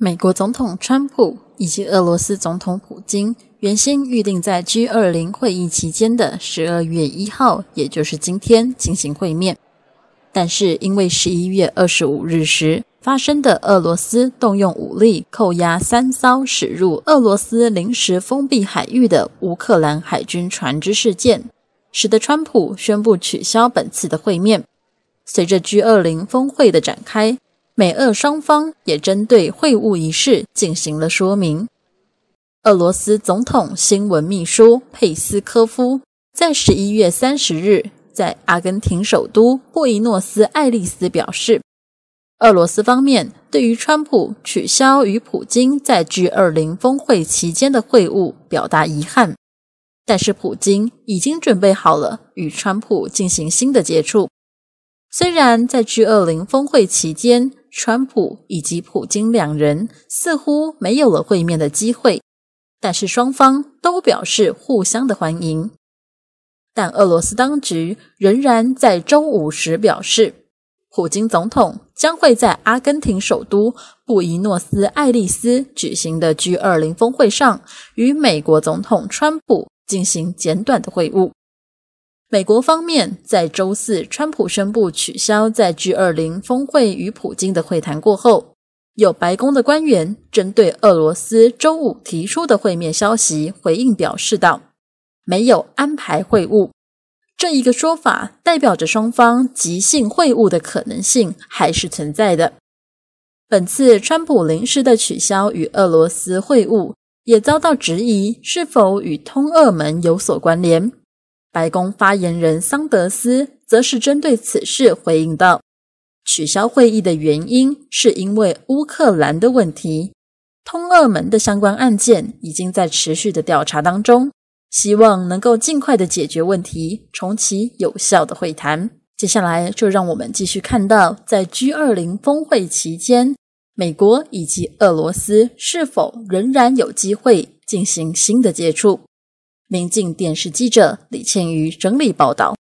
美国总统川普以及俄罗斯总统普京原先预定在 G20 会议期间的十二月一号，也就是今天进行会面，但是因为十一月二十五日时发生的俄罗斯动用武力扣押三艘驶入俄罗斯临时封闭海域的乌克兰海军船只事件，使得川普宣布取消本次的会面。随着 G20 峰会的展开。美俄双方也针对会晤一事进行了说明。俄罗斯总统新闻秘书佩斯科夫在十一月三十日在阿根廷首都布宜诺斯艾利斯表示，俄罗斯方面对于川普取消与普京在 G 二零峰会期间的会晤表达遗憾，但是普京已经准备好了与川普进行新的接触。虽然在 G 二零峰会期间，川普以及普京两人似乎没有了会面的机会，但是双方都表示互相的欢迎。但俄罗斯当局仍然在中午时表示，普京总统将会在阿根廷首都布宜诺斯艾利斯举行的 G20 峰会上与美国总统川普进行简短的会晤。美国方面在周四，川普宣布取消在 G20 峰会与普京的会谈过后，有白宫的官员针对俄罗斯周五提出的会面消息回应表示道：“没有安排会晤。”这一个说法代表着双方即兴会晤的可能性还是存在的。本次川普临时的取消与俄罗斯会晤，也遭到质疑是否与通俄门有所关联。白宫发言人桑德斯则是针对此事回应道：“取消会议的原因是因为乌克兰的问题，通俄门的相关案件已经在持续的调查当中，希望能够尽快的解决问题，重启有效的会谈。”接下来就让我们继续看到，在 G 二零峰会期间，美国以及俄罗斯是否仍然有机会进行新的接触。民进电视记者李倩瑜整理报道。